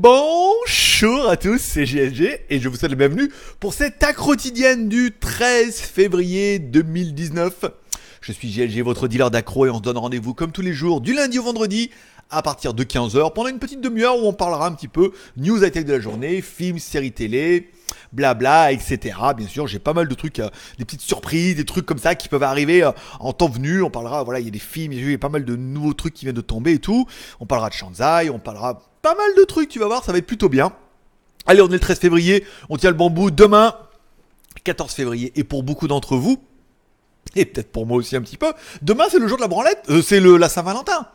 Bonjour à tous, c'est GLG et je vous souhaite la bienvenue pour cette accro quotidienne du 13 février 2019. Je suis GLG, votre dealer d'accro et on se donne rendez-vous comme tous les jours du lundi au vendredi à partir de 15h pendant une petite demi-heure où on parlera un petit peu news high-tech de la journée, films, séries télé, blabla, etc. Bien sûr, j'ai pas mal de trucs, euh, des petites surprises, des trucs comme ça qui peuvent arriver euh, en temps venu. On parlera, voilà, il y a des films, il y a pas mal de nouveaux trucs qui viennent de tomber et tout. On parlera de Shanzai, on parlera pas mal de trucs, tu vas voir, ça va être plutôt bien. Allez, on est le 13 février, on tient le bambou demain, 14 février, et pour beaucoup d'entre vous, et peut-être pour moi aussi un petit peu, demain c'est le jour de la branlette, euh, c'est le la Saint-Valentin,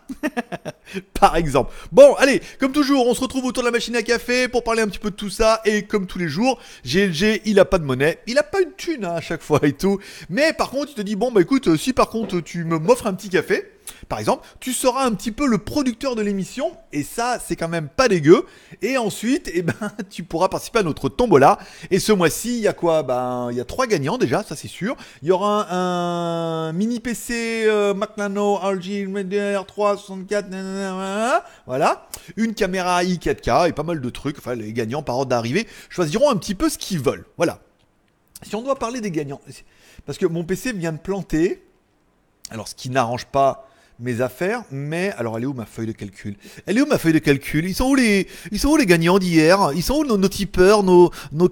par exemple. Bon, allez, comme toujours, on se retrouve autour de la machine à café pour parler un petit peu de tout ça, et comme tous les jours, GLG, il a pas de monnaie, il a pas une thune hein, à chaque fois et tout, mais par contre, il te dit, bon bah écoute, euh, si par contre tu m'offres un petit café, par exemple, tu seras un petit peu le producteur de l'émission, et ça, c'est quand même pas dégueu. Et ensuite, eh ben, tu pourras participer à notre tombola. Et ce mois-ci, il y a quoi Ben, il y a trois gagnants déjà, ça c'est sûr. Il y aura un, mini PC euh, McNano RG R3 voilà. Une caméra i4K et pas mal de trucs. Enfin, les gagnants par ordre d'arrivée choisiront un petit peu ce qu'ils veulent. Voilà. Si on doit parler des gagnants, parce que mon PC vient de planter. Alors, ce qui n'arrange pas mes affaires, mais alors elle est où ma feuille de calcul Elle est où ma feuille de calcul Ils sont où les ils sont où les gagnants d'hier Ils sont où nos, nos tipeurs, nos nos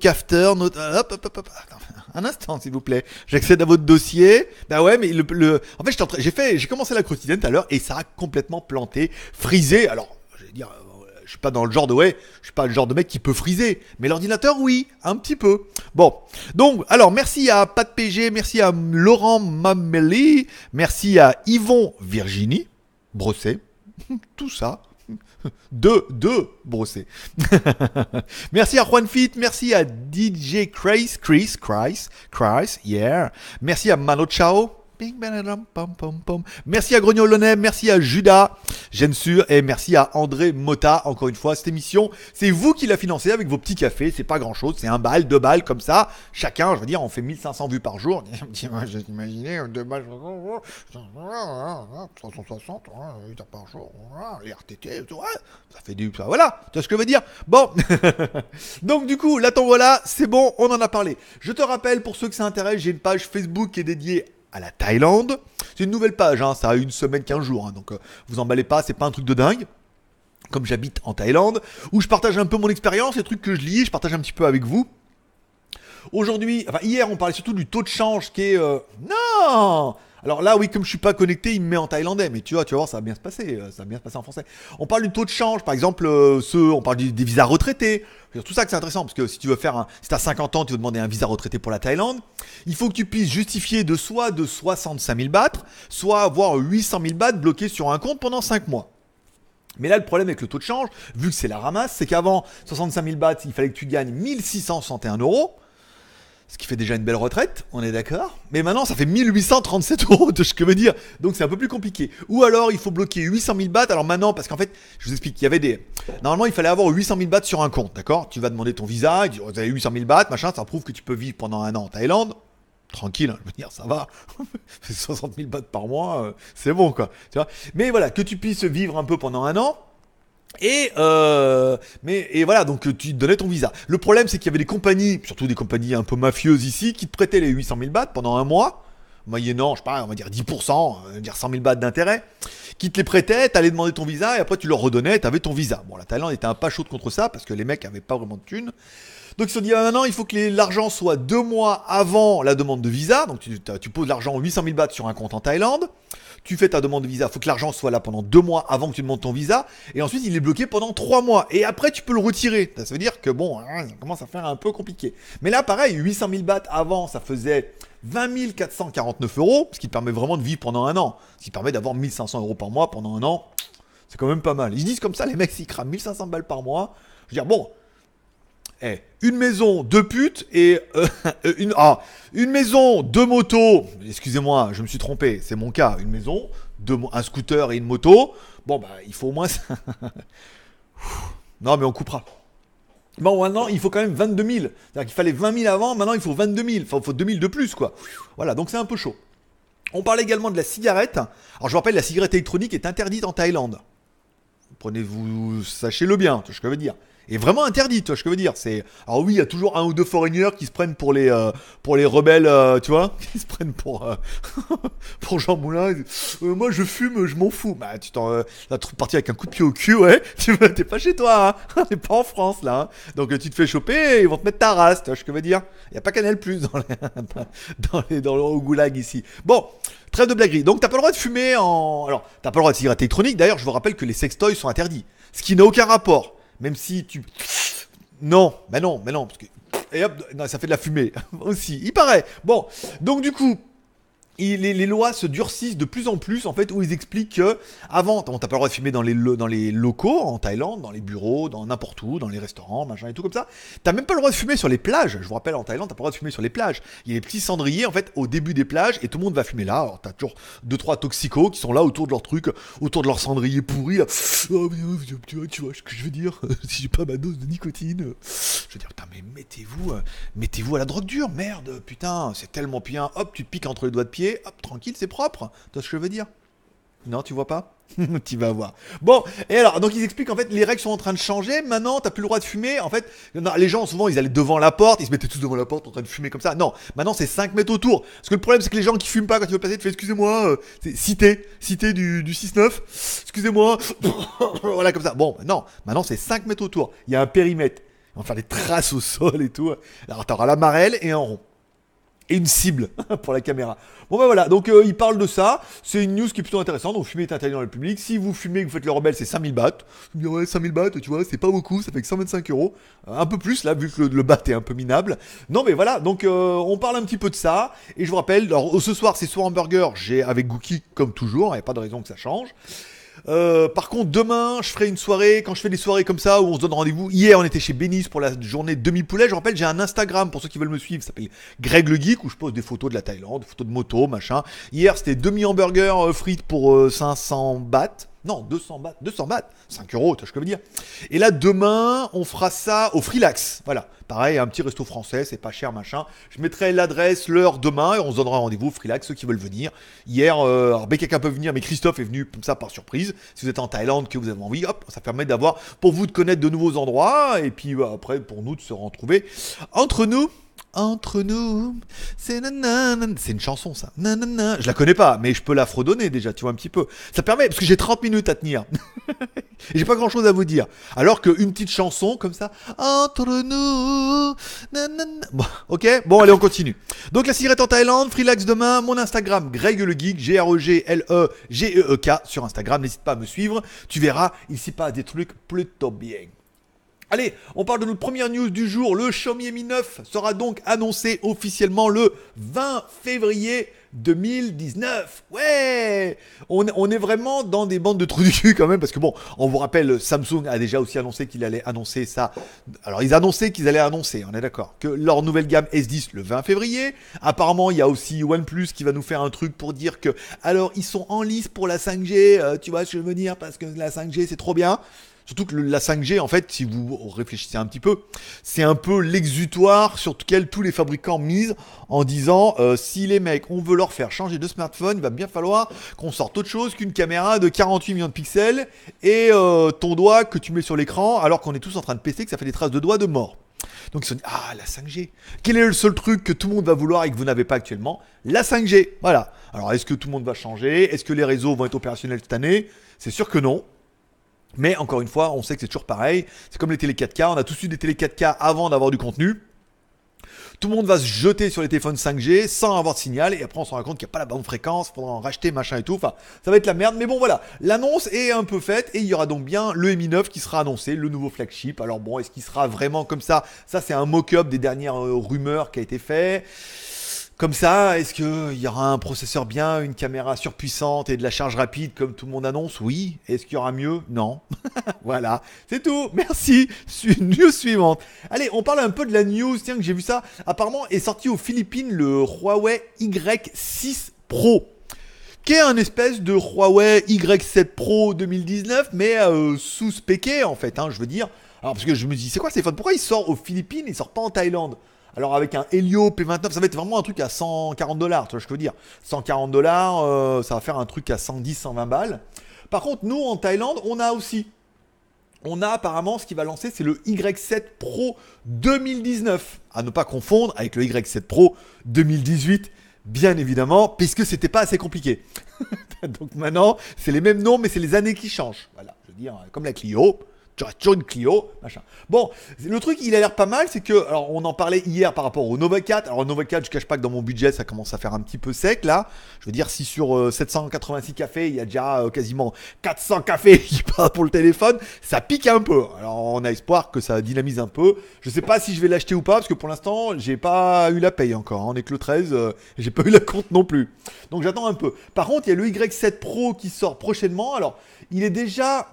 nos ah, hop, hop, hop, un instant s'il vous plaît. J'accède à votre dossier. Bah ouais, mais le, en fait j'ai fait j'ai commencé la quotidienne tout à l'heure et ça a complètement planté, frisé. Alors, je vais dire euh, je suis pas dans le genre de ouais, je suis pas le genre de mec qui peut friser, mais l'ordinateur oui, un petit peu. Bon, donc alors merci à Pat PG, merci à Laurent Mameli, merci à Yvon Virginie Brossé. tout ça. Deux, deux Brossé. merci à Juan Fit, merci à DJ Chris, Chris, Chris, Chris, yeah. Merci à Mano Chao, Merci à Grognon Lonem, merci à Judas, j'aime sûr, et merci à André Mota. Encore une fois, cette émission, c'est vous qui la financez avec vos petits cafés. C'est pas grand chose, c'est un bal, deux balles comme ça. Chacun, je veux dire, on fait 1500 vues par jour. Imaginez, deux balles, 360 par jour, les RTT, ça fait du. voilà, tu ce que je veux dire Bon, donc du coup, là, ton voilà, c'est bon, on en a parlé. Je te rappelle, pour ceux que ça intéresse, j'ai une page Facebook qui est dédiée à la Thaïlande. C'est une nouvelle page, hein, ça a une semaine, 15 jours, hein, donc euh, vous emballez pas, c'est pas un truc de dingue. Comme j'habite en Thaïlande, où je partage un peu mon expérience, les trucs que je lis, je partage un petit peu avec vous. Aujourd'hui, enfin hier, on parlait surtout du taux de change qui est. Euh, non alors là, oui, comme je suis pas connecté, il me met en thaïlandais, mais tu vois, tu vas voir, ça va bien se passer, euh, ça va bien se passer en français. On parle du taux de change, par exemple, euh, on parle des visas retraités. Tout ça que c'est intéressant, parce que si tu veux faire un, si as 50 ans, tu veux demander un visa retraité pour la Thaïlande, il faut que tu puisses justifier de soit de 65 000 bahts, soit avoir 800 000 bahts bloqués sur un compte pendant 5 mois. Mais là, le problème avec le taux de change, vu que c'est la ramasse, c'est qu'avant 65 000 bahts, il fallait que tu gagnes 1661 euros. Ce qui fait déjà une belle retraite, on est d'accord. Mais maintenant, ça fait 1837 euros de ce que veux dire. Donc c'est un peu plus compliqué. Ou alors, il faut bloquer 800 000 bahts. Alors maintenant, parce qu'en fait, je vous explique, il y avait des. Normalement, il fallait avoir 800 000 bahts sur un compte, d'accord Tu vas demander ton visa, tu vous avez 800 000 bahts, machin, ça prouve que tu peux vivre pendant un an en Thaïlande. Tranquille, hein, je veux dire, ça va. 60 000 bahts par mois, euh, c'est bon, quoi. Tu vois Mais voilà, que tu puisses vivre un peu pendant un an. Et, euh, mais, et voilà, donc euh, tu donnais ton visa. Le problème, c'est qu'il y avait des compagnies, surtout des compagnies un peu mafieuses ici, qui te prêtaient les 800 000 bahts pendant un mois, moyennant, je sais pas, on va dire 10%, on va dire 100 000 bahts d'intérêt, qui te les prêtaient, t'allais demander ton visa, et après tu leur redonnais, t'avais ton visa. Bon, la Thaïlande était un pas chaude contre ça, parce que les mecs avaient pas vraiment de thunes. Donc ils se sont dit, ah, maintenant, il faut que l'argent soit deux mois avant la demande de visa, donc tu, tu poses l'argent 800 000 bahts sur un compte en Thaïlande tu fais ta demande de visa, Il faut que l'argent soit là pendant deux mois avant que tu demandes ton visa, et ensuite il est bloqué pendant trois mois, et après tu peux le retirer. Ça veut dire que bon, hein, ça commence à faire un peu compliqué. Mais là, pareil, 800 000 bahts avant, ça faisait 20 449 euros, ce qui te permet vraiment de vivre pendant un an, ce qui permet d'avoir 1500 euros par mois pendant un an. C'est quand même pas mal. Ils disent comme ça, les mecs, s'ils crament 1500 balles par mois. Je veux dire, bon, eh, une maison, deux putes et euh, euh, une ah, une maison, deux motos. Excusez-moi, je me suis trompé, c'est mon cas. Une maison, deux, un scooter et une moto. Bon bah, il faut au moins non mais on coupera. Bon maintenant, il faut quand même 22 000. C'est-à-dire qu'il fallait 20 000 avant, maintenant il faut 22 000. Enfin, il faut 2 000 de plus quoi. Voilà, donc c'est un peu chaud. On parle également de la cigarette. Alors je vous rappelle, la cigarette électronique est interdite en Thaïlande. Prenez-vous, sachez-le bien, ce que je veux dire. Et vraiment interdit, tu vois ce que je veux dire. C'est alors ah oui, il y a toujours un ou deux foreigners qui se prennent pour les euh, pour les rebelles, euh, tu vois, qui se prennent pour euh, Jean Moulin. moi, je fume, je m'en fous. Bah, tu t'en la troupe partie avec un coup de pied au cul, ouais. Tu t'es pas chez toi, hein t'es pas en France là. Hein. Donc tu te fais choper, et ils vont te mettre ta race, tu vois ce que je veux dire. Il y a pas Canal Plus dans le au goulag ici. Bon, trêve de blaguerie. Donc t'as pas le droit de fumer en alors t'as pas le droit de cigarette électronique. D'ailleurs, je vous rappelle que les sextoys sont interdits, ce qui n'a aucun rapport. Même si tu. Non, Mais non, mais non, parce que. Et hop, ça fait de la fumée aussi, il paraît. Bon, donc du coup, les, lois se durcissent de plus en plus, en fait, où ils expliquent que, avant, on pas le droit de fumer dans les, dans les locaux, en Thaïlande, dans les bureaux, dans n'importe où, dans les restaurants, machin et tout comme ça. T'as même pas le droit de fumer sur les plages. Je vous rappelle, en Thaïlande, t'as pas le droit de fumer sur les plages. Il y a des petits cendriers, en fait, au début des plages, et tout le monde va fumer là. Alors, t'as toujours deux, trois toxicos qui sont là autour de leur truc, autour de leur cendrier pourri, oh, oh, tu vois, ce que je veux dire? si j'ai pas ma dose de nicotine. Je veux dire, putain, mais mettez-vous, euh, mettez-vous à la drogue dure, merde, putain, c'est tellement bien. Hop, tu piques entre les doigts de pied hop, tranquille, c'est propre. Tu vois ce que je veux dire Non, tu vois pas tu vas voir. Bon, et alors, donc ils expliquent en fait les règles sont en train de changer. Maintenant, t'as plus le droit de fumer. En fait, les gens souvent ils allaient devant la porte, ils se mettaient tous devant la porte en train de fumer comme ça. Non, maintenant c'est 5 mètres autour. Parce que le problème c'est que les gens qui fument pas quand tu veux passer, tu fais excusez-moi, euh, c'est cité, cité du, du 6-9, excusez-moi, voilà comme ça. Bon, non, maintenant c'est 5 mètres autour. Il y a un périmètre. On va faire des traces au sol et tout. Alors t'auras la marelle et un rond une cible pour la caméra. Bon ben voilà, donc euh, il parle de ça, c'est une news qui est plutôt intéressante, donc fumer est interdit dans le public, si vous fumez et que vous faites le rebelle, c'est 5000 bahts, je me dis ouais 5000 bahts, tu vois, c'est pas beaucoup, ça fait que 125 euros, un peu plus là, vu que le, est un peu minable. Non mais voilà, donc euh, on parle un petit peu de ça, et je vous rappelle, alors ce soir c'est soir hamburger, j'ai avec Gookie comme toujours, il n'y a pas de raison que ça change. Euh, par contre, demain, je ferai une soirée. Quand je fais des soirées comme ça où on se donne rendez-vous, hier on était chez Bénis pour la journée demi-poulet. Je rappelle, j'ai un Instagram pour ceux qui veulent me suivre. Ça s'appelle Greg le Geek où je pose des photos de la Thaïlande, photos de moto, machin. Hier, c'était demi-hamburger euh, frites pour 500 euh, bahts. Non, 200 bahts, 200 bahts, 5 euros, tu vois ce que je veux dire. Et là, demain, on fera ça au Freelax. Voilà, pareil, un petit resto français, c'est pas cher, machin. Je mettrai l'adresse, l'heure demain, et on se donnera rendez-vous au Freelax, ceux qui veulent venir. Hier, euh, alors peut venir, mais Christophe est venu comme ça par surprise. Si vous êtes en Thaïlande, que vous avez envie, hop, ça permet d'avoir, pour vous, de connaître de nouveaux endroits, et puis euh, après, pour nous, de se retrouver entre nous. Entre nous, c'est C'est une chanson, ça. Nanana. Je la connais pas, mais je peux la fredonner déjà, tu vois, un petit peu. Ça permet, parce que j'ai 30 minutes à tenir. j'ai pas grand chose à vous dire. Alors qu'une petite chanson comme ça. Entre nous, nanana. Bon, ok, bon, allez, on continue. Donc, la cigarette en Thaïlande, Freelax demain, mon Instagram, Greg le Geek, G-R-E-G-L-E-G-E-E-K sur Instagram. N'hésite pas à me suivre. Tu verras, il s'y passe des trucs plutôt bien. Allez, on parle de notre première news du jour. Le Xiaomi Mi 9 sera donc annoncé officiellement le 20 février 2019. Ouais on, est vraiment dans des bandes de trous du cul quand même, parce que bon, on vous rappelle, Samsung a déjà aussi annoncé qu'il allait annoncer ça. Alors, ils annonçaient qu'ils allaient annoncer, on est d'accord, que leur nouvelle gamme S10 le 20 février. Apparemment, il y a aussi OnePlus qui va nous faire un truc pour dire que, alors, ils sont en lice pour la 5G, euh, tu vois ce que je veux dire, parce que la 5G, c'est trop bien. Surtout que la 5G, en fait, si vous réfléchissez un petit peu, c'est un peu l'exutoire sur lequel tous les fabricants misent en disant euh, si les mecs, on veut leur faire changer de smartphone, il va bien falloir qu'on sorte autre chose qu'une caméra de 48 millions de pixels et euh, ton doigt que tu mets sur l'écran alors qu'on est tous en train de péter, que ça fait des traces de doigts de mort. Donc ils se disent Ah, la 5G Quel est le seul truc que tout le monde va vouloir et que vous n'avez pas actuellement La 5G Voilà. Alors est-ce que tout le monde va changer Est-ce que les réseaux vont être opérationnels cette année C'est sûr que non. Mais encore une fois, on sait que c'est toujours pareil. C'est comme les télé 4K. On a tous eu des télé 4K avant d'avoir du contenu. Tout le monde va se jeter sur les téléphones 5G sans avoir de signal et après on se rend compte qu'il n'y a pas la bonne fréquence, faudra en racheter machin et tout. Enfin, ça va être la merde. Mais bon voilà, l'annonce est un peu faite et il y aura donc bien le Mi 9 qui sera annoncé, le nouveau flagship. Alors bon, est-ce qu'il sera vraiment comme ça Ça c'est un mock-up des dernières euh, rumeurs qui a été fait. Comme ça, est-ce qu'il y aura un processeur bien, une caméra surpuissante et de la charge rapide comme tout le monde annonce Oui. Est-ce qu'il y aura mieux Non. voilà, c'est tout. Merci. News suivante. Allez, on parle un peu de la news. Tiens, que j'ai vu ça. Apparemment est sorti aux Philippines le Huawei Y6 Pro. Qui est un espèce de Huawei Y7 Pro 2019, mais euh, sous-spéqué en fait, hein, je veux dire. Alors parce que je me dis, c'est quoi ces phones? Pourquoi il sort aux Philippines, il sort pas en Thaïlande alors avec un Helio P29, ça va être vraiment un truc à 140 dollars, tu vois je veux dire. 140 dollars, euh, ça va faire un truc à 110, 120 balles. Par contre, nous en Thaïlande, on a aussi. On a apparemment ce qui va lancer, c'est le Y7 Pro 2019. À ne pas confondre avec le Y7 Pro 2018 bien évidemment, puisque n'était pas assez compliqué. Donc maintenant, c'est les mêmes noms, mais c'est les années qui changent. Voilà, je veux dire, comme la Clio, John Clio, machin. Bon, le truc, il a l'air pas mal, c'est que, alors on en parlait hier par rapport au Nova 4. Alors, Nova 4, je cache pas que dans mon budget, ça commence à faire un petit peu sec là. Je veux dire, si sur 786 euh, cafés, il y a déjà euh, quasiment 400 cafés qui partent pour le téléphone, ça pique un peu. Alors, on a espoir que ça dynamise un peu. Je sais pas si je vais l'acheter ou pas, parce que pour l'instant, j'ai pas eu la paye encore. Hein. On est que le 13, euh, j'ai pas eu la compte non plus. Donc, j'attends un peu. Par contre, il y a le Y7 Pro qui sort prochainement. Alors, il est déjà.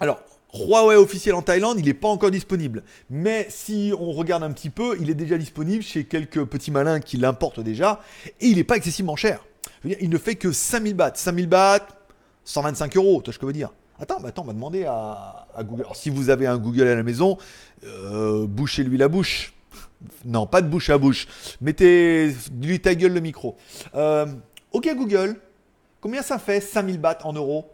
Alors, Huawei officiel en Thaïlande, il n'est pas encore disponible. Mais si on regarde un petit peu, il est déjà disponible chez quelques petits malins qui l'importent déjà. Et il n'est pas excessivement cher. il ne fait que 5000 bahts. 5000 bahts, 125 euros, tu vois ce que je veux dire. Attends, attends, on va demander à, Google. Alors, si vous avez un Google à la maison, euh, bouchez-lui la bouche. Non, pas de bouche à bouche. Mettez, lui ta gueule le micro. Euh, ok Google, combien ça fait 5000 bahts en euros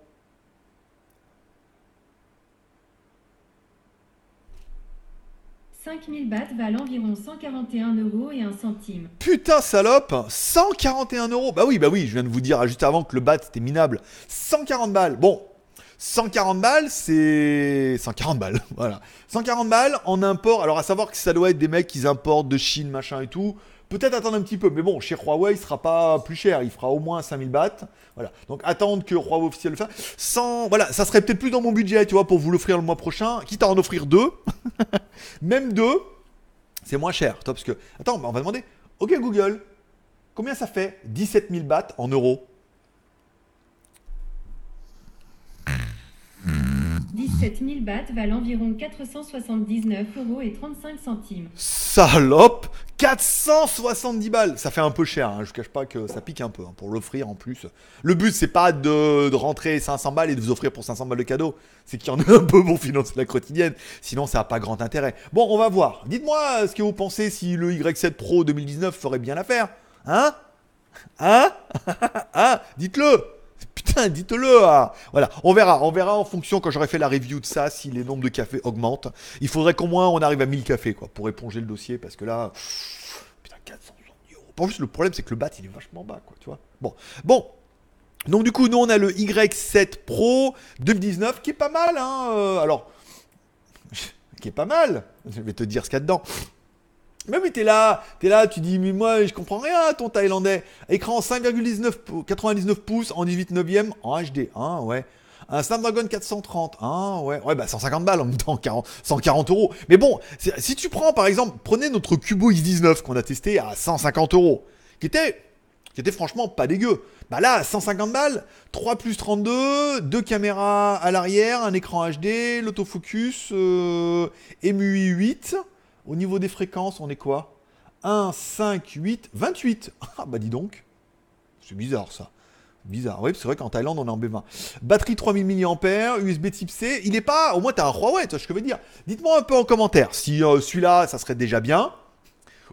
5000 bahts valent environ 141 euros et un centime. Putain, salope 141 euros Bah oui, bah oui, je viens de vous dire juste avant que le bat c'était minable. 140 balles Bon, 140 balles, c'est 140 balles, voilà. 140 balles en import. Alors à savoir que ça doit être des mecs qui importent de Chine, machin et tout. Peut-être attendre un petit peu, mais bon, chez Huawei, il ne sera pas plus cher. Il fera au moins 5000 bahts. Voilà. Donc attendre que Huawei officiel le fasse. Sans, voilà, ça serait peut-être plus dans mon budget, tu vois, pour vous l'offrir le mois prochain. Quitte à en offrir deux. Même deux, c'est moins cher. Toi, parce que, attends, on va demander. Ok Google, combien ça fait 17 000 bahts en euros 17 000 bahts valent environ 479 euros et 35 centimes. Salope 470 balles, ça fait un peu cher, hein. je ne cache pas que ça pique un peu hein, pour l'offrir en plus. Le but c'est pas de, rentrer 500 balles et de vous offrir pour 500 balles de cadeau, c'est qu'il y en a un peu pour financer la quotidienne, sinon ça n'a pas grand intérêt. Bon, on va voir. Dites-moi ce que vous pensez si le Y7 Pro 2019 ferait bien l'affaire. Hein Hein Hein Dites-le dites-le hein. Voilà, on verra, on verra en fonction quand j'aurai fait la review de ça si les nombres de cafés augmentent. Il faudrait qu'au moins on arrive à 1000 cafés quoi pour éponger le dossier parce que là putain 400 euros. En plus le problème c'est que le bat il est vachement bas quoi, tu vois. Bon, bon, donc du coup, nous on a le Y7 Pro 2019 qui est pas mal. Hein euh, alors, qui est pas mal. Je vais te dire ce qu'il y a dedans. Mais oui, t'es là, t'es là, tu dis, mais moi, je comprends rien ton Thaïlandais. Écran 5,99 pouces en 18 ème en HD. Hein, ouais. Un Snapdragon 430, hein, ouais, ouais, bah 150 balles en même temps, 140 euros. Mais bon, si tu prends par exemple, prenez notre Cubo X19 qu'on a testé à 150 euros, qui était, qui était franchement pas dégueu. Bah là, 150 balles, 3 plus 32, deux caméras à l'arrière, un écran HD, l'autofocus, euh, MUI 8. Au niveau des fréquences, on est quoi 1, 5, 8, 28. Ah bah dis donc. C'est bizarre ça. Bizarre, oui, c'est vrai qu'en Thaïlande, on est en B20. Batterie 3000 mAh, USB type C, il n'est pas, au moins t'as un Huawei, tu vois ce que je veux dire. Dites-moi un peu en commentaire si euh, celui-là, ça serait déjà bien,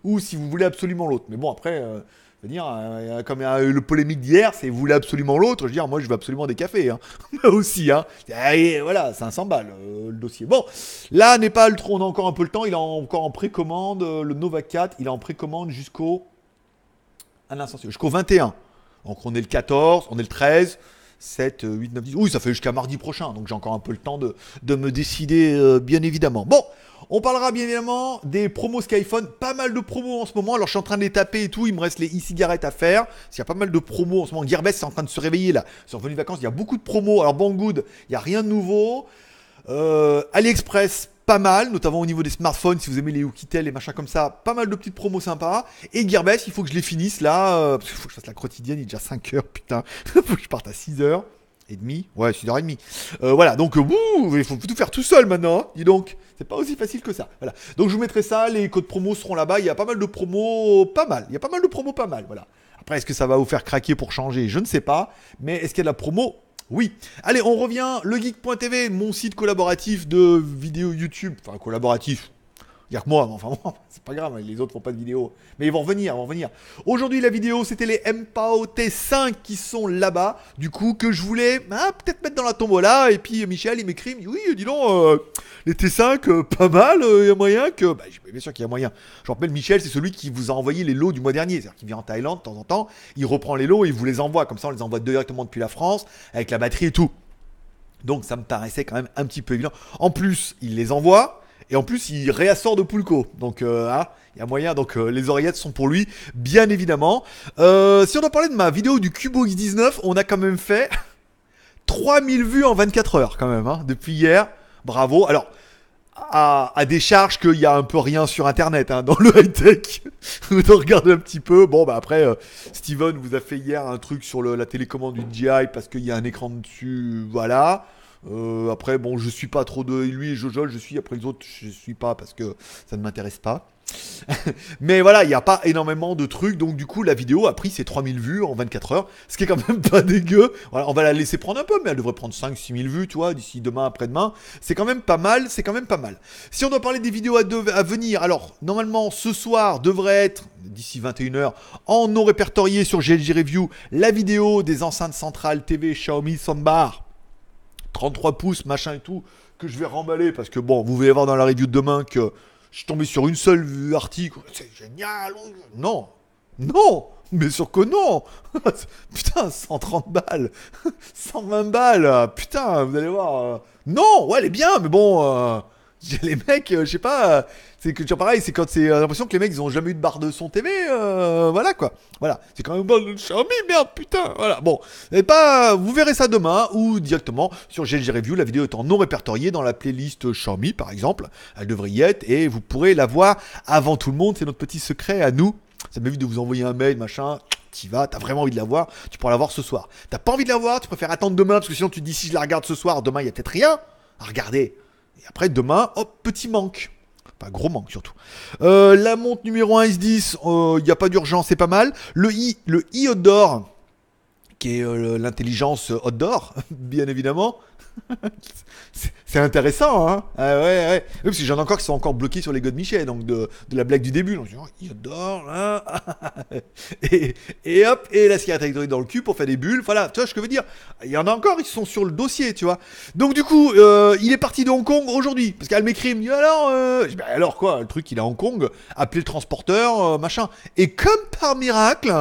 ou si vous voulez absolument l'autre. Mais bon, après, euh, cest à dire, y a eu le polémique d'hier, c'est vous voulez absolument l'autre. Je veux dire, moi, je veux absolument des cafés. Hein. Moi aussi, hein. Et voilà, 500 balles, euh, le dossier. Bon, là, n'est pas On a encore un peu le temps. Il est encore en précommande. Euh, le Nova 4, il est en précommande jusqu'au. Un jusqu'au 21. Donc, on est le 14, on est le 13. 7, 8, 9, 10. Oui, ça fait jusqu'à mardi prochain, donc j'ai encore un peu le temps de, me décider, euh, bien évidemment. Bon, on parlera bien évidemment des promos Skyphone. Pas mal de promos en ce moment. Alors je suis en train de les taper et tout. Il me reste les e-cigarettes à faire. il y a pas mal de promos en ce moment. Gearbest, c'est en train de se réveiller là. Ils sont de vacances. Il y a beaucoup de promos. Alors Banggood, il n'y a rien de nouveau. Euh, AliExpress, pas mal, notamment au niveau des smartphones, si vous aimez les Oukitel, et machin comme ça, pas mal de petites promos sympas. Et Gearbest, il faut que je les finisse là, euh, parce faut que je fasse la quotidienne, il est déjà 5 heures, putain, faut que je parte à 6 heures et demi, ouais, 6 h et euh, voilà, donc euh, il faut tout faire tout seul maintenant, hein, dis donc, c'est pas aussi facile que ça. Voilà. Donc je vous mettrai ça, les codes promos seront là-bas, il y a pas mal de promos, pas mal, il y a pas mal de promos, pas mal, voilà. Après, est-ce que ça va vous faire craquer pour changer Je ne sais pas, mais est-ce qu'il y a de la promo oui. Allez, on revient. Legeek.tv, mon site collaboratif de vidéos YouTube. Enfin, collaboratif dire moi, enfin, c'est pas grave, hein, les autres font pas de vidéo. Mais ils vont revenir, ils vont revenir. Aujourd'hui, la vidéo, c'était les MPAO T5 qui sont là-bas. Du coup, que je voulais ah, peut-être mettre dans la tombola. Et puis, Michel, il m'écrit, Oui, dis donc, euh, les T5, euh, pas mal, il euh, y a moyen que. Bah, bien sûr qu'il y a moyen. Je rappelle, Michel, c'est celui qui vous a envoyé les lots du mois dernier. C'est-à-dire qu'il vient en Thaïlande de temps en temps, il reprend les lots et il vous les envoie. Comme ça, on les envoie directement depuis la France, avec la batterie et tout. Donc, ça me paraissait quand même un petit peu évident. En plus, il les envoie. Et en plus, il réassort de Pulco. Donc, euh, ah, il y a moyen. Donc, euh, les oreillettes sont pour lui, bien évidemment. Euh, si on doit parler de ma vidéo du Cubo X19, on a quand même fait 3000 vues en 24 heures, quand même, hein, depuis hier. Bravo. Alors, à, des charges qu'il y a un peu rien sur Internet, hein, dans le high-tech. On regarde un petit peu. Bon, bah après, Steven vous a fait hier un truc sur la télécommande du DJI parce qu'il y a un écran dessus. Voilà. Euh, après, bon, je suis pas trop de lui et Jojo, je suis. Après les autres, je suis pas parce que ça ne m'intéresse pas. Mais voilà, il n'y a pas énormément de trucs. Donc, du coup, la vidéo a pris ses 3000 vues en 24 heures. Ce qui est quand même pas dégueu. Voilà, on va la laisser prendre un peu, mais elle devrait prendre 5 6000 vues, tu vois, d'ici demain, après-demain. C'est quand même pas mal. C'est quand même pas mal. Si on doit parler des vidéos à, venir, alors, normalement, ce soir devrait être, d'ici 21h, en non répertorié sur GLG Review, la vidéo des enceintes centrales TV Xiaomi Soundbar 33 pouces, machin et tout, que je vais remballer parce que bon, vous allez voir dans la review de demain que je suis tombé sur une seule article. C'est génial. Non, non, mais sur que non. putain, 130 balles, 120 balles. Putain, vous allez voir. Euh, non, ouais, elle est bien, mais bon. Euh, les mecs, euh, je sais pas, euh, c'est que pareil, c'est quand c'est euh, l'impression que les mecs ils ont jamais eu de barre de son TV, voilà quoi. Voilà, c'est quand même bon de Xiaomi, merde, putain, voilà. Bon, et eh pas, ben, vous verrez ça demain ou directement sur GLG Review, la vidéo étant non répertoriée dans la playlist Xiaomi par exemple, elle devrait y être et vous pourrez la voir avant tout le monde, c'est notre petit secret à nous. Ça m'évite de vous envoyer un mail, machin, t'y vas, t'as vraiment envie de la voir, tu pourras la voir ce soir. T'as pas envie de la voir, tu préfères attendre demain parce que sinon tu te dis si je la regarde ce soir, demain il y a peut-être rien à regarder. Et après, demain, hop, petit manque. enfin, gros manque surtout. Euh, la montre numéro 1 S10, il n'y a pas d'urgence, c'est pas mal. Le i, le iodore qui est euh, l'intelligence outdoor, bien évidemment. c'est intéressant, hein ah, ouais, ouais. Oui, parce que j'en ai encore qui sont encore bloqués sur les God Michel, donc de, la blague du début. Donc, oh, il dort hein et, et, hop, et la cigarette électronique dans le cul pour faire des bulles. Voilà, tu vois ce que je veux dire Il y en a encore, ils sont sur le dossier, tu vois. Donc, du coup, euh, il est parti de Hong Kong aujourd'hui, parce qu'elle m'écrit, me dit alors, euh, ben, alors quoi, le truc, il est à Hong Kong, appelez le transporteur, machin. Et comme par miracle,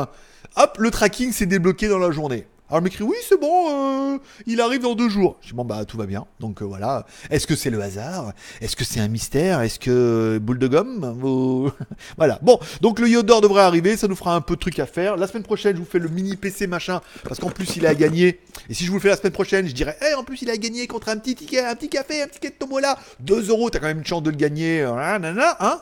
Hop, le tracking s'est débloqué dans la journée. Alors, elle m'écrit Oui, c'est bon, euh, il arrive dans deux jours. Je dis Bon, bah, tout va bien. Donc, euh, voilà. Est-ce que c'est le hasard Est-ce que c'est un mystère Est-ce que. Euh, boule de gomme Voilà. Bon, donc le Yodor devrait arriver. Ça nous fera un peu de trucs à faire. La semaine prochaine, je vous fais le mini PC machin. Parce qu'en plus, il a gagné. Et si je vous le fais la semaine prochaine, je dirais Eh, en plus, il a gagné contre un petit ticket, un petit café, un ticket de Tomola. 2 euros, t'as quand même une chance de le gagner. Hein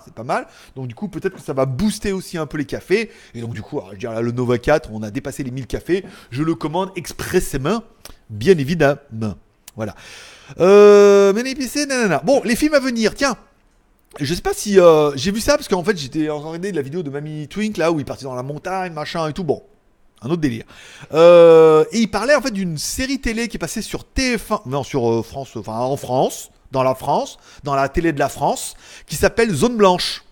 c'est pas mal. Donc, du coup, peut-être que ça va booster aussi un peu les cafés. Et donc, du coup, je dirais, là, le Nova 4, on a dépassé les 1000 cafés. Je le commande expressément, bien évidemment. Voilà. Euh, mais Bon, les films à venir, tiens. Je sais pas si euh, j'ai vu ça parce qu'en fait j'étais en train de la vidéo de Mamie Twink là où il partait dans la montagne, machin et tout. Bon, un autre délire. Euh, et il parlait en fait d'une série télé qui passait sur TF1, non sur France, enfin en France, dans la France, dans la télé de la France, qui s'appelle Zone Blanche.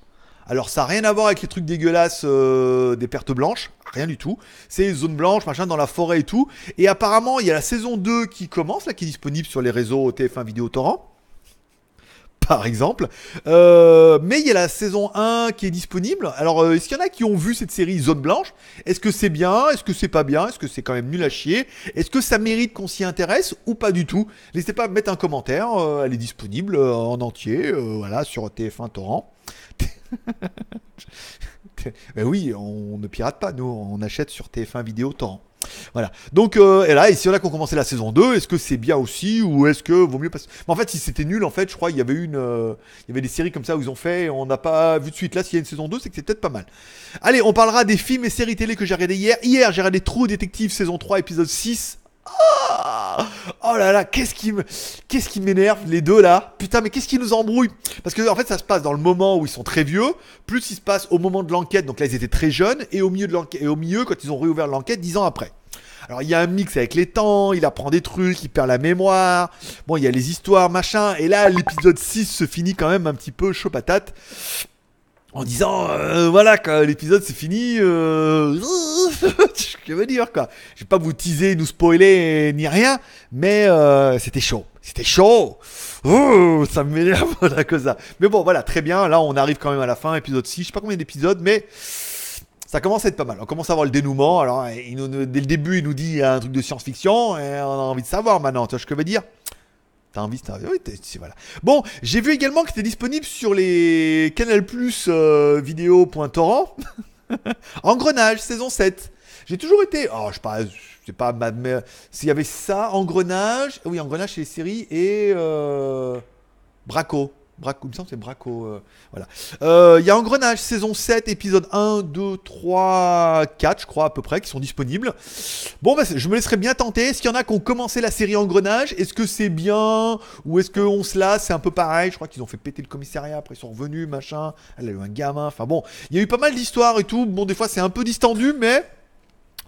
Alors ça n'a rien à voir avec les trucs dégueulasses euh, des pertes blanches, rien du tout. C'est zone blanche, machin, dans la forêt et tout. Et apparemment, il y a la saison 2 qui commence, là, qui est disponible sur les réseaux TF1 Vidéo Torrent. Par exemple. Euh, mais il y a la saison 1 qui est disponible. Alors, euh, est-ce qu'il y en a qui ont vu cette série Zone Blanche Est-ce que c'est bien Est-ce que c'est pas bien Est-ce que c'est quand même nul à chier Est-ce que ça mérite qu'on s'y intéresse ou pas du tout N'hésitez pas à mettre un commentaire. elle est disponible en entier, voilà, sur TF1 Torrent. ben oui, on ne pirate pas, nous, on achète sur TF1 Vidéo Torrent. Voilà. Donc, euh, et là, et si on a qu'on commençait la saison 2, est-ce que c'est bien aussi ou est-ce que vaut mieux passer Mais en fait, si c'était nul, en fait, je crois il y avait une, euh, il y avait des séries comme ça où ils ont fait, on n'a pas vu de suite. Là, s'il y a une saison 2, c'est que c'est peut-être pas mal. Allez, on parlera des films et séries télé que j'ai regardé hier. Hier, j'ai regardé True Détective saison 3 épisode 6. Ah oh, là là, qu'est-ce qui me, qu'est-ce qui m'énerve les deux là Putain, mais qu'est-ce qui nous embrouille Parce que en fait, ça se passe dans le moment où ils sont très vieux, plus il se passe au moment de l'enquête. Donc là, ils étaient très jeunes et au milieu de l'enquête, et au milieu quand ils ont réouvert l'enquête dix ans après. Alors il y a un mix avec les temps, il apprend des trucs, il perd la mémoire. Bon, il y a les histoires, machin. Et là, l'épisode 6 se finit quand même un petit peu chaud patate en disant euh, voilà que l'épisode c'est fini euh... je veux dire quoi je vais pas vous teaser nous spoiler ni rien mais euh, c'était chaud c'était chaud oh ça m'énerve la cause ça, mais bon voilà très bien là on arrive quand même à la fin épisode 6 je sais pas combien d'épisodes mais ça commence à être pas mal. On commence à voir le dénouement. Alors, dès le début, il nous dit un truc de science-fiction et on a envie de savoir maintenant. Tu vois ce que je veux dire T'as envie, t'as envie. voilà. Bon, j'ai vu également que c'était disponible sur les Canal Plus euh, vidéo.torrent. Engrenage, saison 7. J'ai toujours été. Oh, je sais pas, sais pas, ma S'il y avait ça, Engrenage. Oui, Engrenage, c'est les séries. Et. Euh, Braco. Braco, il me semble c'est Braco. Euh, voilà. Euh, il y a Engrenage, saison 7, épisode 1, 2, 3, 4, je crois à peu près, qui sont disponibles. Bon, bah, je me laisserai bien tenter. Est-ce qu'il y en a qui ont commencé la série Engrenage Est-ce que c'est bien Ou est-ce qu'on se lasse C'est un peu pareil. Je crois qu'ils ont fait péter le commissariat, après ils sont revenus, machin. Elle a eu un gamin. Enfin bon, il y a eu pas mal d'histoires et tout. Bon, des fois c'est un peu distendu, mais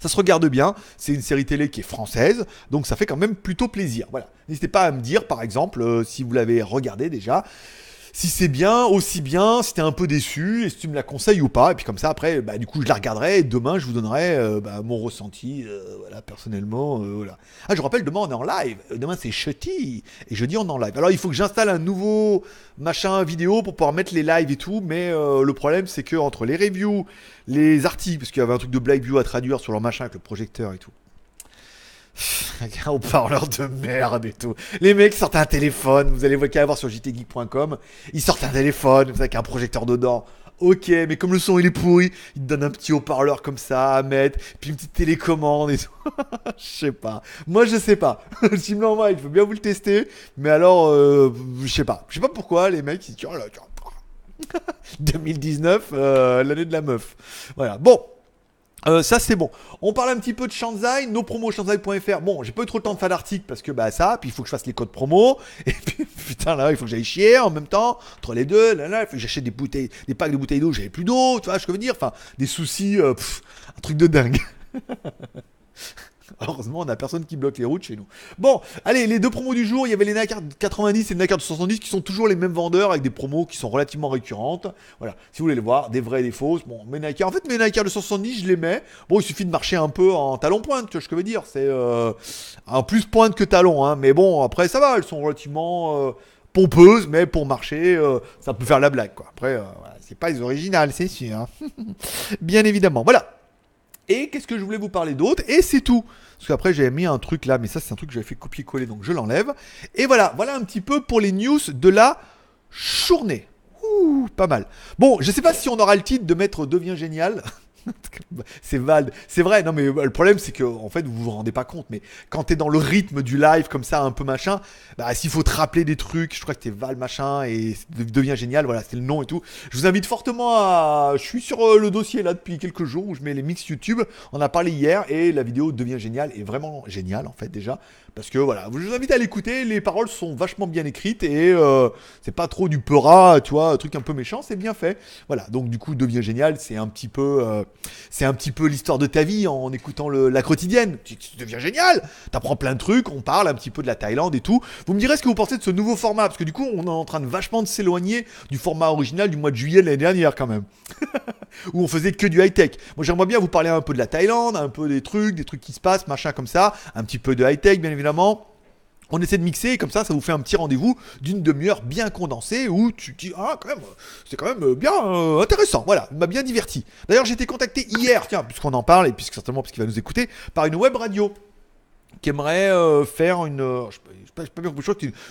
ça se regarde bien. C'est une série télé qui est française, donc ça fait quand même plutôt plaisir. Voilà. N'hésitez pas à me dire, par exemple, euh, si vous l'avez regardé déjà si c'est bien, aussi bien, si t'es un peu déçu, et si tu me la conseilles ou pas. Et puis comme ça, après, bah, du coup, je la regarderai et demain, je vous donnerai euh, bah, mon ressenti, euh, voilà, personnellement. Euh, voilà. Ah, je rappelle, demain, on est en live. Demain, c'est Shutty. Et jeudi, on est en live. Alors, il faut que j'installe un nouveau machin vidéo pour pouvoir mettre les lives et tout. Mais le problème, c'est que entre les reviews, les articles, parce qu'il y avait un truc de Blackview à traduire sur leur machin avec le projecteur et tout un haut-parleur de merde et tout. Les mecs sortent un téléphone, vous allez qu'à avoir sur jtgeek.com, ils sortent un téléphone avec un projecteur dedans. Ok, mais comme le son il est pourri, ils te donnent un petit haut-parleur comme ça à mettre, puis une petite télécommande et tout. je sais pas. Moi je sais pas. si me il faut bien vous le tester, mais alors, euh, je sais pas. Je sais pas pourquoi les mecs ils disent, 2019, euh, l'année de la meuf. Voilà. Bon, euh, ça c'est bon. On parle un petit peu de Shanzai, nos promos shanzai.fr. Bon, j'ai pas eu trop le temps de faire l'article parce que bah ça, puis il faut que je fasse les codes promo et puis putain là, il faut que j'aille chier en même temps entre les deux. Là là, il faut que j'achète des bouteilles, des packs de bouteilles d'eau, j'avais plus d'eau, tu vois, je veux dire, enfin des soucis, euh, un truc de dingue. Heureusement, on a personne qui bloque les routes chez nous. Bon, allez, les deux promos du jour, il y avait les Air 90 et les Air 70 qui sont toujours les mêmes vendeurs avec des promos qui sont relativement récurrentes. Voilà, si vous voulez les voir, des vraies et des fausses. Bon, mes en fait, mes de 70, je les mets. Bon, il suffit de marcher un peu en talon pointe, tu vois ce que je veux dire. C'est euh, un plus pointe que talon, hein. Mais bon, après, ça va, elles sont relativement euh, pompeuses, mais pour marcher, euh, ça peut faire la blague, quoi. Après, c'est pas les originales, c'est sûr. Hein. Bien évidemment. Voilà. Et qu'est-ce que je voulais vous parler d'autre Et c'est tout. Parce qu'après j'avais mis un truc là, mais ça c'est un truc que j'avais fait copier-coller, donc je l'enlève. Et voilà, voilà un petit peu pour les news de la journée. Ouh, pas mal. Bon, je sais pas si on aura le titre de mettre devient génial. c'est Val, C'est vrai, non, mais bah, le problème, c'est que, en fait, vous vous rendez pas compte. Mais quand t'es dans le rythme du live, comme ça, un peu machin, bah, s'il faut te rappeler des trucs, je crois que t'es Val machin et devient génial. Voilà, c'est le nom et tout. Je vous invite fortement à. Je suis sur euh, le dossier là depuis quelques jours où je mets les mix YouTube. On a parlé hier et la vidéo devient géniale et vraiment géniale, en fait, déjà. Parce que voilà, je vous invite à l'écouter, les paroles sont vachement bien écrites et euh, c'est pas trop du peurat, tu vois, un truc un peu méchant, c'est bien fait. Voilà, donc du coup, devient génial, c'est un petit peu euh, c'est un petit peu l'histoire de ta vie en écoutant la quotidienne. Tu, deviens génial, t'apprends plein de trucs, on parle un petit peu de la Thaïlande et tout. Vous me direz ce que vous pensez de ce nouveau format, parce que du coup, on est en train de vachement de s'éloigner du format original du mois de juillet de l'année dernière quand même, où on faisait que du high-tech. Moi, j'aimerais bien vous parler un peu de la Thaïlande, un peu des trucs, des trucs qui se passent, machin comme ça, un petit peu de high-tech, bien évidemment évidemment, on essaie de mixer et comme ça, ça vous fait un petit rendez-vous d'une demi-heure bien condensé où tu dis ah quand même c'est quand même bien euh, intéressant. Voilà, m'a bien diverti. D'ailleurs, j'ai été contacté hier, tiens, puisqu'on en parle et puisque certainement parce qu'il va nous écouter, par une web radio qui aimerait euh, faire une, je, pas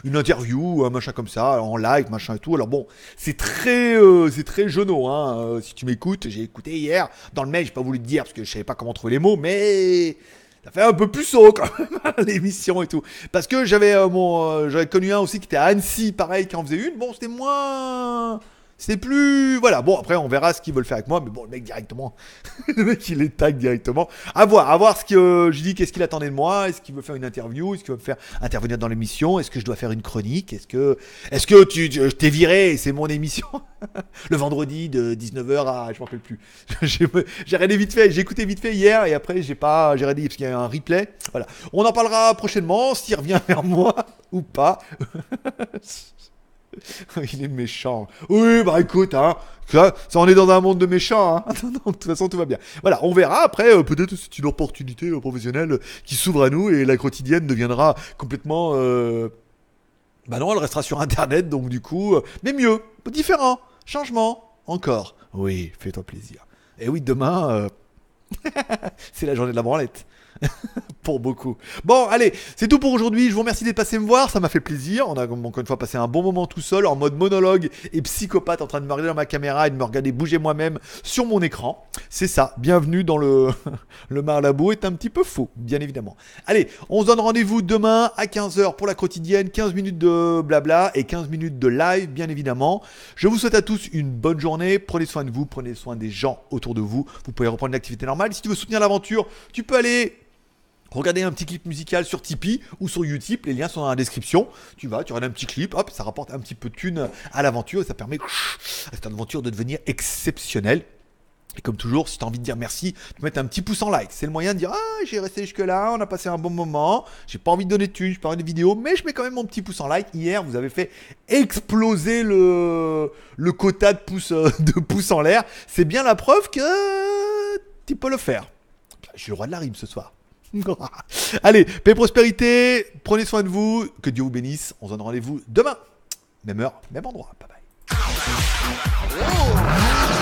une, interview, un euh, machin comme ça, en live, machin et tout. Alors bon, c'est très, c'est très genoux hein. si tu m'écoutes, j'ai écouté hier dans le mail, j'ai pas voulu te dire parce que je savais pas comment trouver les mots, mais ça fait un peu plus haut quand même hein, l'émission et tout. Parce que j'avais euh, mon, euh, j'avais connu un aussi qui était à Annecy, pareil, qui en faisait une. Bon, c'était moins c'est plus. Voilà, bon, après, on verra ce qu'ils veulent faire avec moi, mais bon, le mec directement. le mec, il les tag directement. À voir, à voir ce que euh, je dis, qu'est-ce qu'il attendait de moi. Est-ce qu'il veut faire une interview Est-ce qu'il veut me faire intervenir dans l'émission Est-ce que je dois faire une chronique Est-ce que. Est-ce que tu, tu je t'ai viré C'est mon émission Le vendredi de 19h à. Je m'en rappelle plus. j'ai regardé vite fait, j'ai écouté vite fait hier, et après, j'ai pas. J'ai regardé parce qu'il y a un replay. Voilà. On en parlera prochainement, s'il revient vers moi ou pas. Il est méchant. Oui, bah écoute, hein, ça, ça, on est dans un monde de méchants. Hein. non, de toute façon, tout va bien. Voilà, on verra. Après, euh, peut-être c'est une opportunité euh, professionnelle euh, qui s'ouvre à nous et la quotidienne deviendra complètement. Bah non, elle restera sur Internet, donc du coup, mais mieux, différent, changement, encore. Oui, fais-toi plaisir. Et eh oui, demain, c'est la journée de la branlette. pour beaucoup. Bon, allez, c'est tout pour aujourd'hui. Je vous remercie d'être passé me voir. Ça m'a fait plaisir. On a encore une fois passé un bon moment tout seul en mode monologue et psychopathe en train de me regarder dans ma caméra et de me regarder bouger moi-même sur mon écran. C'est ça. Bienvenue dans le. le marlabo est un petit peu faux, bien évidemment. Allez, on se donne rendez-vous demain à 15h pour la quotidienne. 15 minutes de blabla et 15 minutes de live, bien évidemment. Je vous souhaite à tous une bonne journée. Prenez soin de vous, prenez soin des gens autour de vous. Vous pouvez reprendre l'activité normale. Si tu veux soutenir l'aventure, tu peux aller Regardez un petit clip musical sur Tipeee ou sur Utip, les liens sont dans la description. Tu vas, tu regardes un petit clip, hop, ça rapporte un petit peu de thunes à l'aventure et ça permet à cette aventure de devenir exceptionnelle. Et comme toujours, si tu as envie de dire merci, tu mettre un petit pouce en like. C'est le moyen de dire Ah, j'ai resté jusque-là, on a passé un bon moment, j'ai pas envie de donner de thunes, je parle de vidéo, mais je mets quand même mon petit pouce en like. Hier, vous avez fait exploser le, le quota de pouces, euh, de pouces en l'air. C'est bien la preuve que tu peux le faire. Je le roi de la rime ce soir. Allez, paix prospérité, prenez soin de vous, que Dieu vous bénisse. On se donne rendez-vous demain, même heure, même endroit. Bye bye.